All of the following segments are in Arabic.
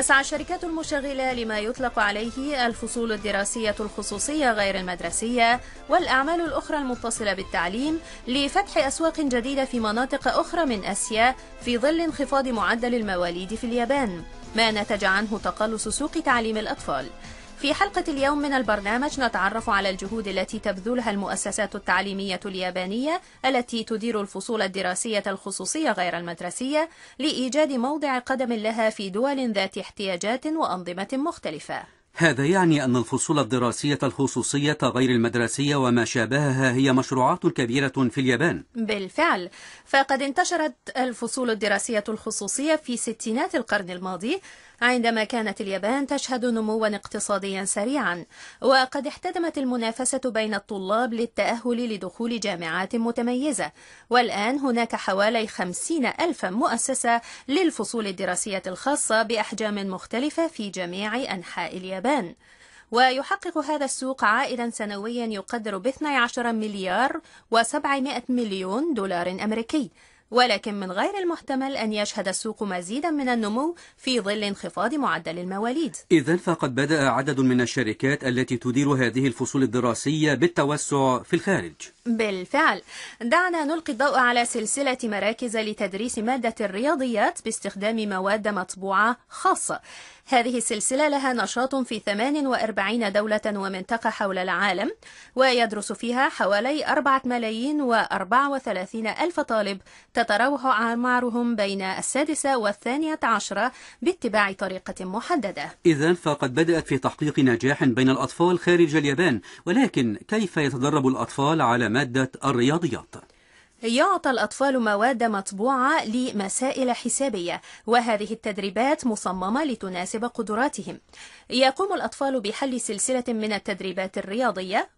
تسعى الشركات المشغلة لما يطلق عليه الفصول الدراسية الخصوصية غير المدرسية والأعمال الأخرى المتصلة بالتعليم لفتح أسواق جديدة في مناطق أخرى من آسيا في ظل انخفاض معدل المواليد في اليابان ما نتج عنه تقلص سوق تعليم الأطفال في حلقة اليوم من البرنامج نتعرف على الجهود التي تبذلها المؤسسات التعليمية اليابانية التي تدير الفصول الدراسية الخصوصية غير المدرسية لإيجاد موضع قدم لها في دول ذات احتياجات وأنظمة مختلفة. هذا يعني أن الفصول الدراسية الخصوصية غير المدرسية وما شابهها هي مشروعات كبيرة في اليابان بالفعل فقد انتشرت الفصول الدراسية الخصوصية في ستينات القرن الماضي عندما كانت اليابان تشهد نموا اقتصاديا سريعا وقد احتدمت المنافسة بين الطلاب للتأهل لدخول جامعات متميزة والآن هناك حوالي خمسين ألف مؤسسة للفصول الدراسية الخاصة بأحجام مختلفة في جميع أنحاء اليابان ويحقق هذا السوق عائدا سنويا يقدر ب 12 مليار و700 مليون دولار أمريكي ولكن من غير المحتمل أن يشهد السوق مزيدا من النمو في ظل انخفاض معدل المواليد إذا فقد بدأ عدد من الشركات التي تدير هذه الفصول الدراسية بالتوسع في الخارج بالفعل دعنا نلقي الضوء على سلسلة مراكز لتدريس مادة الرياضيات باستخدام مواد مطبوعة خاصة هذه السلسلة لها نشاط في 48 دولة ومنطقة حول العالم ويدرس فيها حوالي 4 ملايين و34 ألف طالب تتراوح أعمارهم بين السادسة والثانية عشرة باتباع طريقة محددة إذا فقد بدأت في تحقيق نجاح بين الأطفال خارج اليابان ولكن كيف يتدرب الأطفال على مادة الرياضيات؟ يعطى الأطفال مواد مطبوعة لمسائل حسابية وهذه التدريبات مصممة لتناسب قدراتهم يقوم الأطفال بحل سلسلة من التدريبات الرياضية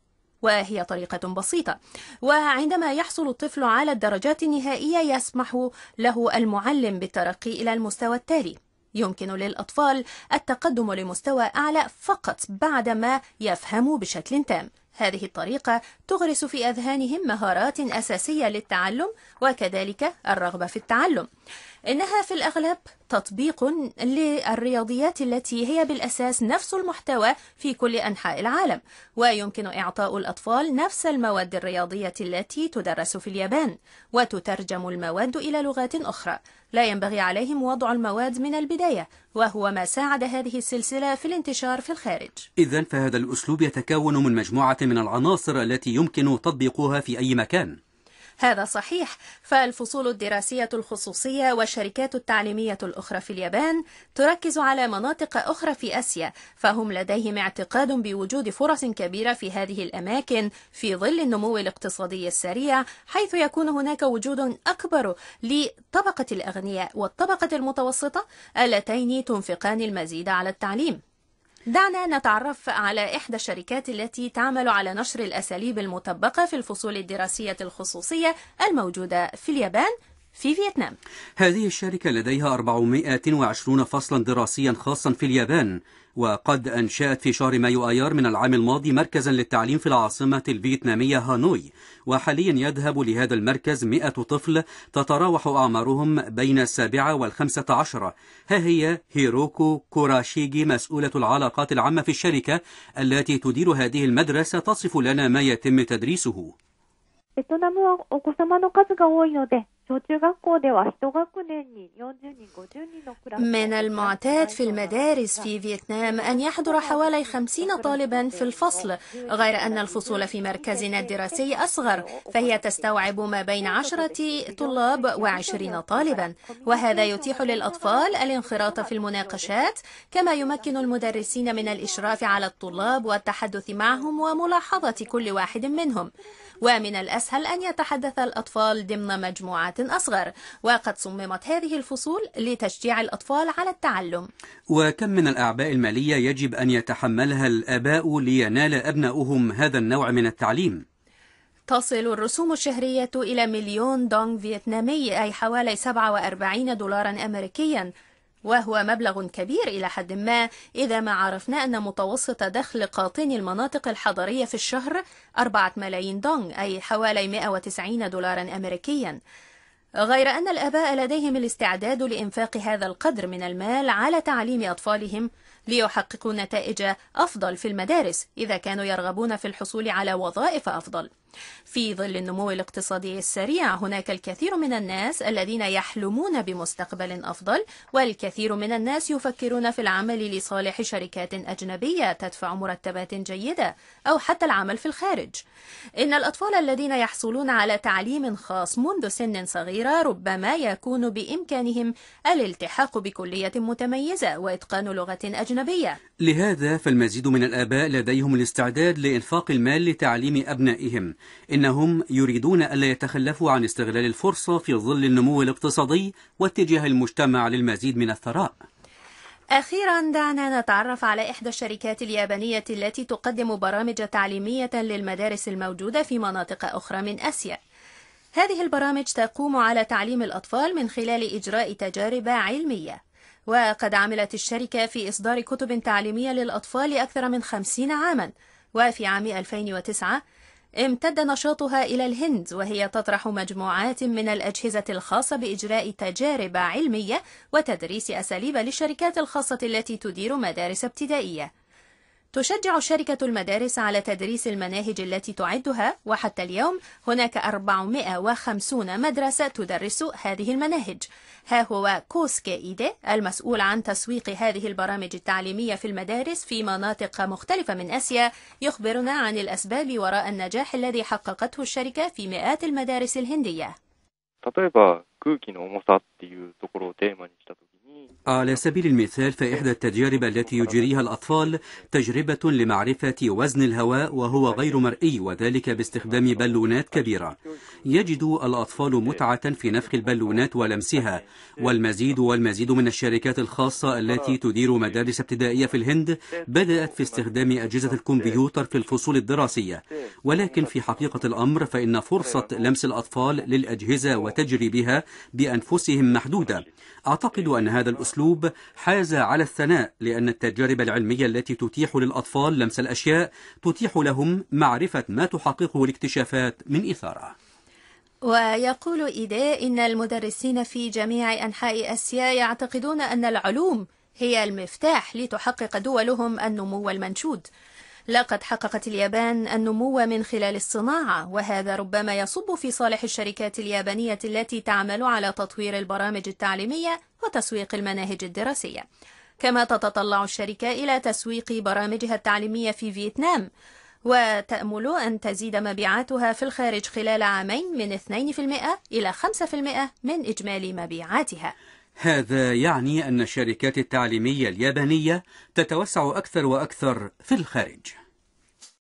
وهي طريقة بسيطة وعندما يحصل الطفل على الدرجات النهائية يسمح له المعلم بالترقي إلى المستوى التالي يمكن للأطفال التقدم لمستوى أعلى فقط بعدما يفهموا بشكل تام هذه الطريقة تغرس في أذهانهم مهارات أساسية للتعلم وكذلك الرغبة في التعلم إنها في الأغلب تطبيق للرياضيات التي هي بالأساس نفس المحتوى في كل أنحاء العالم ويمكن إعطاء الأطفال نفس المواد الرياضية التي تدرس في اليابان وتترجم المواد إلى لغات أخرى لا ينبغي عليهم وضع المواد من البداية وهو ما ساعد هذه السلسلة في الانتشار في الخارج إذا فهذا الأسلوب يتكون من مجموعة من العناصر التي يمكن تطبيقها في أي مكان هذا صحيح فالفصول الدراسية الخصوصية والشركات التعليمية الأخرى في اليابان تركز على مناطق أخرى في آسيا فهم لديهم اعتقاد بوجود فرص كبيرة في هذه الأماكن في ظل النمو الاقتصادي السريع حيث يكون هناك وجود أكبر لطبقة الأغنياء والطبقة المتوسطة اللتين تنفقان المزيد على التعليم دعنا نتعرف على إحدى الشركات التي تعمل على نشر الأساليب المطبقة في الفصول الدراسية الخصوصية الموجودة في اليابان في فيتنام هذه الشركة لديها 420 فصلا دراسيا خاصا في اليابان وقد أنشأت في شهر مايو آيار من العام الماضي مركزا للتعليم في العاصمة الفيتنامية هانوي وحاليا يذهب لهذا المركز 100 طفل تتراوح أعمارهم بين السابعة والخمسة عشرة ها هي هيروكو كوراشيجي مسؤولة العلاقات العامة في الشركة التي تدير هذه المدرسة تصف لنا ما يتم تدريسه من المعتاد في المدارس في فيتنام أن يحضر حوالي 50 طالبا في الفصل غير أن الفصول في مركزنا الدراسي أصغر فهي تستوعب ما بين عشرة طلاب وعشرين طالبا وهذا يتيح للأطفال الانخراط في المناقشات كما يمكن المدرسين من الإشراف على الطلاب والتحدث معهم وملاحظة كل واحد منهم ومن الأسهل أن يتحدث الأطفال ضمن مجموعة أصغر وقد صممت هذه الفصول لتشجيع الأطفال على التعلم وكم من الأعباء المالية يجب أن يتحملها الآباء لينال أبناؤهم هذا النوع من التعليم؟ تصل الرسوم الشهرية إلى مليون دونغ فيتنامي أي حوالي 47 دولارا أمريكيا وهو مبلغ كبير إلى حد ما إذا ما عرفنا أن متوسط دخل قاطني المناطق الحضرية في الشهر 4 ملايين دونغ أي حوالي 190 دولارا أمريكيا غير أن الآباء لديهم الاستعداد لإنفاق هذا القدر من المال على تعليم أطفالهم ليحققوا نتائج أفضل في المدارس إذا كانوا يرغبون في الحصول على وظائف أفضل. في ظل النمو الاقتصادي السريع هناك الكثير من الناس الذين يحلمون بمستقبل أفضل والكثير من الناس يفكرون في العمل لصالح شركات أجنبية تدفع مرتبات جيدة أو حتى العمل في الخارج إن الأطفال الذين يحصلون على تعليم خاص منذ سن صغيرة ربما يكون بإمكانهم الالتحاق بكلية متميزة وإتقان لغة أجنبية أجنبية لهذا فالمزيد من الآباء لديهم الاستعداد لإنفاق المال لتعليم أبنائهم إنهم يريدون ألا يتخلفوا عن استغلال الفرصة في ظل النمو الاقتصادي واتجاه المجتمع للمزيد من الثراء أخيرا دعنا نتعرف على إحدى الشركات اليابانية التي تقدم برامج تعليمية للمدارس الموجودة في مناطق أخرى من آسيا هذه البرامج تقوم على تعليم الأطفال من خلال إجراء تجارب علمية وقد عملت الشركة في إصدار كتب تعليمية للأطفال أكثر من خمسين عاما وفي عام 2009 امتد نشاطها إلى الهند وهي تطرح مجموعات من الأجهزة الخاصة بإجراء تجارب علمية وتدريس أساليب للشركات الخاصة التي تدير مدارس ابتدائية تشجع شركة المدارس على تدريس المناهج التي تعدها وحتى اليوم هناك 450 مدرسة تدرس هذه المناهج ها هو كوسكي إيدي المسؤول عن تسويق هذه البرامج التعليمية في المدارس في مناطق مختلفة من آسيا يخبرنا عن الأسباب وراء النجاح الذي حققته الشركة في مئات المدارس الهندية 例えば空気の重さっていうところをテーマにしたとき على سبيل المثال فإحدى التجارب التي يجريها الأطفال تجربة لمعرفة وزن الهواء وهو غير مرئي وذلك باستخدام بالونات كبيرة يجد الأطفال متعة في نفخ البالونات ولمسها والمزيد والمزيد من الشركات الخاصة التي تدير مدارس ابتدائية في الهند بدأت في استخدام أجهزة الكمبيوتر في الفصول الدراسية ولكن في حقيقة الأمر فإن فرصة لمس الأطفال للأجهزة وتجريبها بأنفسهم محدودة أعتقد أن هذا الأسلوب حاز على الثناء لأن التجارب العلمية التي تتيح للأطفال لمس الأشياء تتيح لهم معرفة ما تحققه الاكتشافات من إثارة ويقول إيداء إن المدرسين في جميع أنحاء آسيا يعتقدون أن العلوم هي المفتاح لتحقق دولهم النمو المنشود لقد حققت اليابان النمو من خلال الصناعة وهذا ربما يصب في صالح الشركات اليابانية التي تعمل على تطوير البرامج التعليمية وتسويق المناهج الدراسية كما تتطلع الشركة إلى تسويق برامجها التعليمية في فيتنام وتأمل أن تزيد مبيعاتها في الخارج خلال عامين من 2% إلى 5% من إجمالي مبيعاتها هذا يعني أن الشركات التعليمية اليابانية تتوسع أكثر وأكثر في الخارج